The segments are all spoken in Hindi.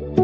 Thank you.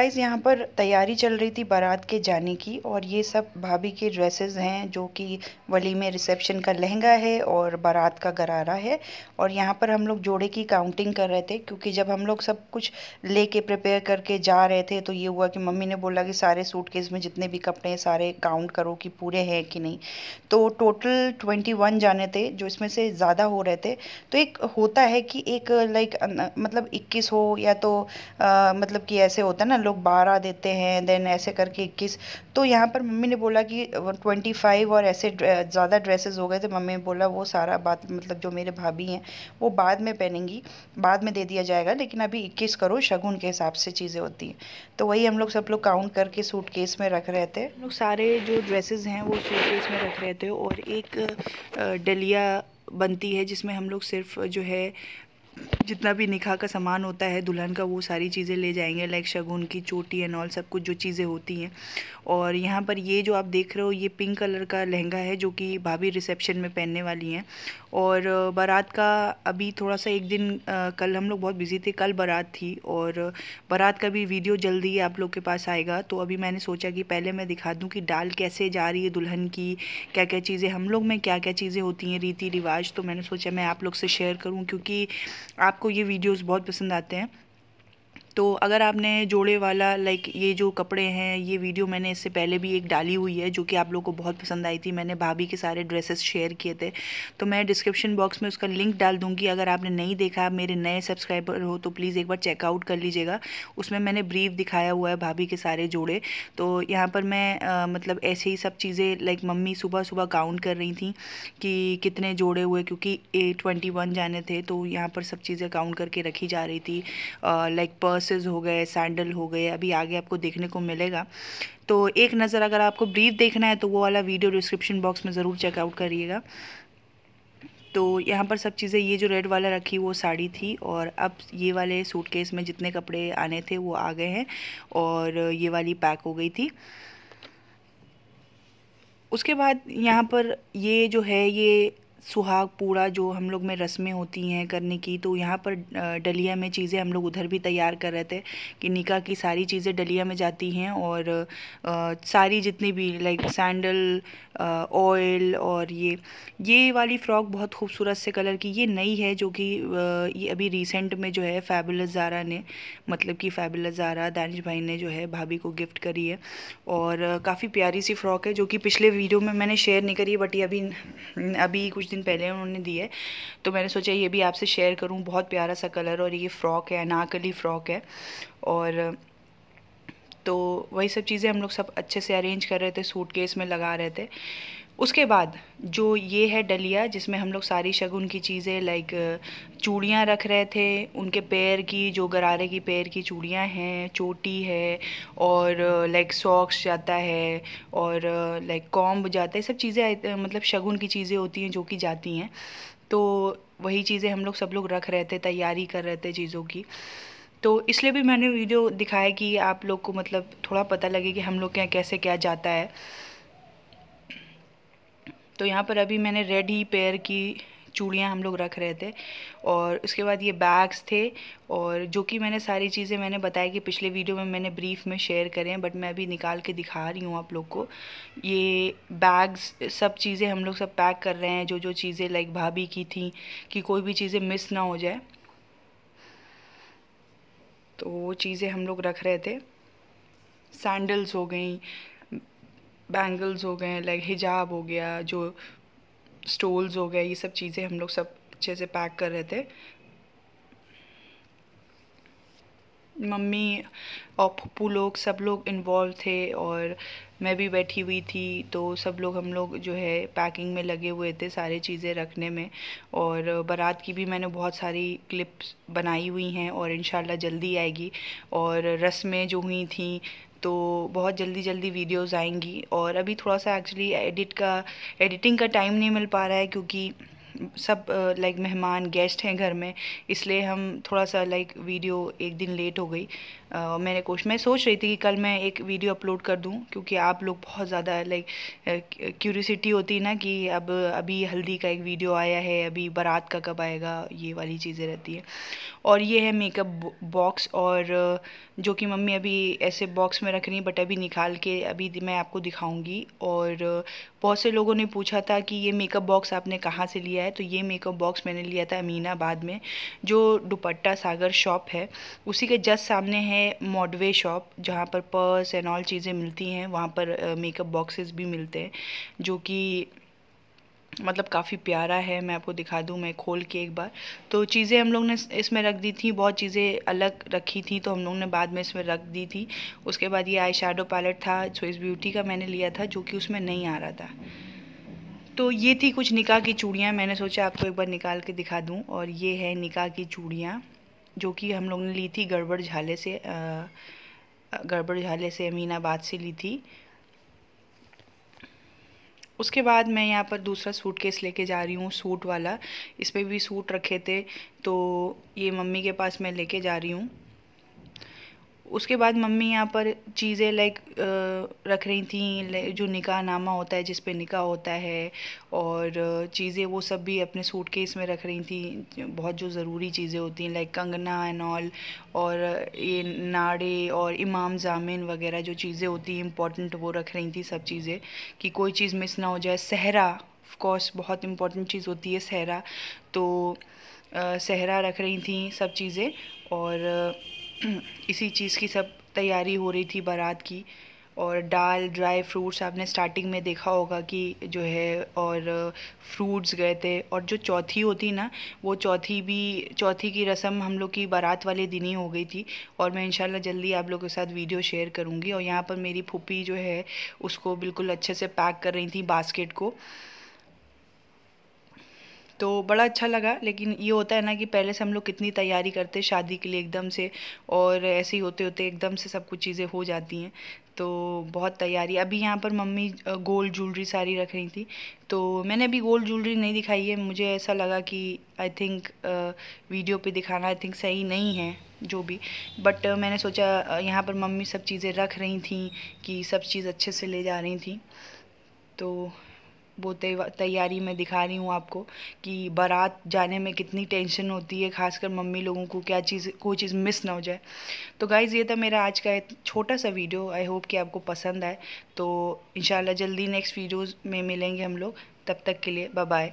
गाइस यहाँ पर तैयारी चल रही थी बारात के जाने की और ये सब भाभी के ड्रेसेस हैं जो कि वली में रिसेप्शन का लहंगा है और बारात का गरारा है और यहाँ पर हम लोग जोड़े की काउंटिंग कर रहे थे क्योंकि जब हम लोग सब कुछ लेके प्रिपेयर करके जा रहे थे तो ये हुआ कि मम्मी ने बोला कि सारे सूटकेस में जितने भी कपड़े हैं सारे काउंट करो कि पूरे हैं कि नहीं तो टोटल ट्वेंटी वन जाने थे जो इसमें से ज़्यादा हो रहे थे तो एक होता है कि एक लाइक अं, मतलब इक्कीस हो या तो आ, मतलब कि ऐसे होता है ना लोग बारह देते हैं देन ऐसे करके इक्कीस तो यहाँ पर मम्मी ने बोला कि ट्वेंटी फाइव और ऐसे ज़्यादा ड्रेसेस हो गए थे मम्मी ने बोला वो सारा बात मतलब जो मेरे भाभी हैं वो बाद में पहनेंगी बाद में दे दिया जाएगा लेकिन अभी इक्कीस करो शगुन के हिसाब से चीज़ें होती हैं तो वही हम लोग सब लोग काउंट करके सूट केस में रख रहे थे हम लोग सारे जो ड्रेसेज हैं वो सूट केस में रख रहे थे और एक डलिया बनती है जिसमें हम लोग सिर्फ जो है जितना भी निकाह का सामान होता है दुल्हन का वो सारी चीज़ें ले जाएंगे लाइक शगुन की चोटी एंड ऑल सब कुछ जो चीज़ें होती हैं और यहाँ पर ये जो आप देख रहे हो ये पिंक कलर का लहंगा है जो कि भाभी रिसेप्शन में पहनने वाली हैं और बारात का अभी थोड़ा सा एक दिन आ, कल हम लोग बहुत बिज़ी थे कल बारात थी और बारात का भी वीडियो जल्दी आप लोग के पास आएगा तो अभी मैंने सोचा कि पहले मैं दिखा दूँ कि डाल कैसे जा रही है दुल्हन की क्या क्या चीज़ें हम लोग में क्या क्या चीज़ें होती हैं रीति रिवाज तो मैंने सोचा मैं आप लोग से शेयर करूँ क्योंकि आपको ये वीडियोस बहुत पसंद आते हैं तो अगर आपने जोड़े वाला लाइक ये जो कपड़े हैं ये वीडियो मैंने इससे पहले भी एक डाली हुई है जो कि आप लोगों को बहुत पसंद आई थी मैंने भाभी के सारे ड्रेसेस शेयर किए थे तो मैं डिस्क्रिप्शन बॉक्स में उसका लिंक डाल दूंगी अगर आपने नहीं देखा मेरे नए सब्सक्राइबर हो तो प्लीज़ एक बार चेकआउट कर लीजिएगा उसमें मैंने ब्रीफ दिखाया हुआ है भाभी के सारे जोड़े तो यहाँ पर मैं आ, मतलब ऐसे ही सब चीज़ें लाइक मम्मी सुबह सुबह काउंट कर रही थी कि कितने जोड़े हुए क्योंकि ए ट्वेंटी वन जाने थे तो यहाँ पर सब चीज़ें काउंट करके रखी जा रही थी लाइक पर्स पर्सेज हो गए सैंडल हो गए अभी आगे आपको देखने को मिलेगा तो एक नज़र अगर आपको ब्रीफ देखना है तो वो वाला वीडियो डिस्क्रिप्शन बॉक्स में ज़रूर चेकआउट करिएगा तो यहाँ पर सब चीज़ें ये जो रेड वाला रखी वो साड़ी थी और अब ये वाले सूटकेस में जितने कपड़े आने थे वो आ गए हैं और ये वाली पैक हो गई थी उसके बाद यहाँ पर ये जो है ये सुहाग पूड़ा जो हम लोग में रस्में होती हैं करने की तो यहाँ पर डलिया में चीज़ें हम लोग उधर भी तैयार कर रहे थे कि निकाह की सारी चीज़ें डलिया में जाती हैं और आ, सारी जितनी भी लाइक सैंडल ऑयल और ये ये वाली फ़्रॉक बहुत खूबसूरत से कलर की ये नई है जो कि ये अभी रिसेंट में जो है फैबुलस ज़ारा ने मतलब कि फैबुलस ज़ारा दानिश भाई ने जो है भाभी को गिफ्ट करी है और काफ़ी प्यारी सी फ़्रॉक है जो कि पिछले वीडियो में मैंने शेयर नहीं करी बट ये अभी अभी कुछ दिन पहले उन्होंने दिए तो मैंने सोचा ये भी आपसे शेयर करूँ बहुत प्यारा सा कलर और ये फ़्रॉक है अनाकली फ़्रॉक है और तो वही सब चीज़ें हम लोग सब अच्छे से अरेंज कर रहे थे सूट केस में लगा रहे थे उसके बाद जो ये है डलिया जिसमें हम लोग सारी शगुन की चीज़ें लाइक चूड़ियाँ रख रहे थे उनके पैर की जो गरारे की पैर की चूड़ियाँ हैं चोटी है और लाइक सॉक्स जाता है और लाइक कॉम्ब जाता है सब चीज़ें मतलब शगुन की चीज़ें होती हैं जो कि जाती हैं तो वही चीज़ें हम लोग सब लोग रख रहे थे तैयारी कर रहे थे चीज़ों की तो इसलिए भी मैंने वीडियो दिखाया कि आप लोग को मतलब थोड़ा पता लगे कि हम लोग के यहाँ कैसे क्या जाता है तो यहाँ पर अभी मैंने रेड ही पेयर की चूड़ियाँ हम लोग रख रहे थे और उसके बाद ये बैग्स थे और जो कि मैंने सारी चीज़ें मैंने बताया कि पिछले वीडियो में मैंने ब्रीफ में शेयर करें बट मैं अभी निकाल के दिखा रही हूँ आप लोग को ये बैग्स सब चीज़ें हम लोग सब पैक कर रहे हैं जो जो चीज़ें लाइक भाभी की थी कि कोई भी चीज़ें मिस ना हो जाए तो वो चीज़ें हम लोग रख रहे थे सैंडल्स हो गई बैंगल्स हो गए लाइक हिजाब हो गया जो स्टोल्स हो गए ये सब चीज़ें हम लोग सब अच्छे से पैक कर रहे थे मम्मी और पप्पू लोग सब लोग इन्वॉल्व थे और मैं भी बैठी हुई थी तो सब लोग हम लोग जो है पैकिंग में लगे हुए थे सारे चीज़ें रखने में और बारात की भी मैंने बहुत सारी क्लिप्स बनाई हुई हैं और इन जल्दी आएगी और रस्में जो हुई थी तो बहुत जल्दी जल्दी वीडियोस आएंगी और अभी थोड़ा सा एक्चुअली एडिट का एडिटिंग का टाइम नहीं मिल पा रहा है क्योंकि सब लाइक मेहमान गेस्ट हैं घर में इसलिए हम थोड़ा सा लाइक वीडियो एक दिन लेट हो गई uh, मैंने कोशिश मैं सोच रही थी कि कल मैं एक वीडियो अपलोड कर दूं क्योंकि आप लोग बहुत ज़्यादा लाइक क्यूरसिटी होती है ना कि अब अभी हल्दी का एक वीडियो आया है अभी बारात का कब आएगा ये वाली चीज़ें रहती है और ये है मेकअप बॉक्स और जो कि मम्मी अभी ऐसे बॉक्स में रख रही बट अभी निकाल के अभी मैं आपको दिखाऊँगी और बहुत से लोगों ने पूछा था कि ये मेकअप बॉक्स आपने कहाँ से लिया लिया है तो ये मेकअप बॉक्स मैंने लिया था अमीनाबाद में जो दुपट्टा सागर शॉप है उसी के जस्ट सामने है मॉडवे शॉप जहाँ पर पर्स एंड ऑल चीज़ें मिलती हैं वहाँ पर मेकअप बॉक्सेस भी मिलते हैं जो कि मतलब काफ़ी प्यारा है मैं आपको दिखा दूँ मैं खोल के एक बार तो चीज़ें हम लोग ने इसमें रख दी थी बहुत चीज़ें अलग रखी थी तो हम लोग ने बाद में इसमें रख दी थी उसके बाद ये आई पैलेट था स्विस ब्यूटी का मैंने लिया था जो कि उसमें नहीं आ रहा था तो ये थी कुछ निकाह की चूड़ियाँ मैंने सोचा आपको एक बार निकाल के दिखा दूँ और ये है निकाह की चूड़ियाँ जो कि हम लोग ने ली थी गड़बड़ झाले से गड़बड़ झाले से अमीनाबाद से ली थी उसके बाद मैं यहाँ पर दूसरा सूट केस लेके जा रही हूँ सूट वाला इस पर भी सूट रखे थे तो ये मम्मी के पास मैं लेके जा रही हूँ उसके बाद मम्मी यहाँ पर चीज़ें लाइक रख रही थी जो निकाह नामा होता है जिस पे निकाह होता है और चीज़ें वो सब भी अपने सूट केस में रख रही थी बहुत जो ज़रूरी चीज़ें होती हैं लाइक कंगना एंड ऑल और ये नाड़े और इमाम जामिन वगैरह जो चीज़ें होती हैं इंपॉर्टेंट वो रख रही थी सब चीज़ें कि कोई चीज़ मिस ना हो जाए सहरा ऑफकोर्स बहुत इम्पोर्टेंट चीज़ होती है सहरा तो सहरा रख रही थी सब चीज़ें और इसी चीज़ की सब तैयारी हो रही थी बारात की और दाल ड्राई फ्रूट्स आपने स्टार्टिंग में देखा होगा कि जो है और फ्रूट्स गए थे और जो चौथी होती ना वो चौथी भी चौथी की रस्म हम लोग की बारात वाले दिन ही हो गई थी और मैं इंशाल्लाह जल्दी आप लोगों के साथ वीडियो शेयर करूँगी और यहाँ पर मेरी फूपी जो है उसको बिल्कुल अच्छे से पैक कर रही थी बास्केट को तो बड़ा अच्छा लगा लेकिन ये होता है ना कि पहले से हम लोग कितनी तैयारी करते शादी के लिए एकदम से और ऐसे ही होते होते एकदम से सब कुछ चीज़ें हो जाती हैं तो बहुत तैयारी अभी यहाँ पर मम्मी गोल्ड ज्वेलरी सारी रख रही थी तो मैंने अभी गोल्ड ज्वेलरी नहीं दिखाई है मुझे ऐसा लगा कि आई थिंक वीडियो पे दिखाना आई थिंक सही नहीं है जो भी बट मैंने सोचा यहाँ पर मम्मी सब चीज़ें रख रही थी कि सब चीज़ अच्छे से ले जा रही थी तो वो तैयारी मैं दिखा रही हूँ आपको कि बारात जाने में कितनी टेंशन होती है खासकर मम्मी लोगों को क्या चीज़ कोई चीज़ मिस ना हो जाए तो गाइज़ ये था मेरा आज का छोटा सा वीडियो आई होप कि आपको पसंद आए तो इन जल्दी नेक्स्ट वीडियोज़ में मिलेंगे हम लोग तब तक के लिए बाय